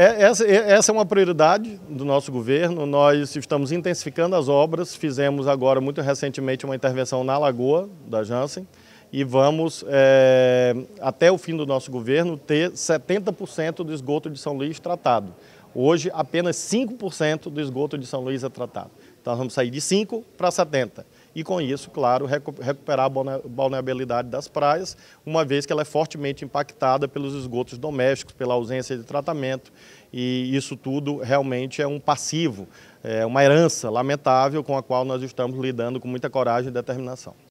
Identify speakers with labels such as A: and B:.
A: É, essa, é, essa, é uma prioridade do nosso governo. Nós estamos intensificando as obras, fizemos agora, muito recentemente, uma intervenção na Lagoa da Jansen e vamos, é, até o fim do nosso governo, ter 70% do esgoto de São Luís tratado. Hoje, apenas 5% do esgoto de São Luís é tratado. Então, nós vamos sair de 5% para 70% e com isso, claro, recuperar a balneabilidade das praias, uma vez que ela é fortemente impactada pelos esgotos domésticos, pela ausência de tratamento e isso tudo realmente é um passivo, é uma herança lamentável com a qual nós estamos lidando com muita coragem e determinação.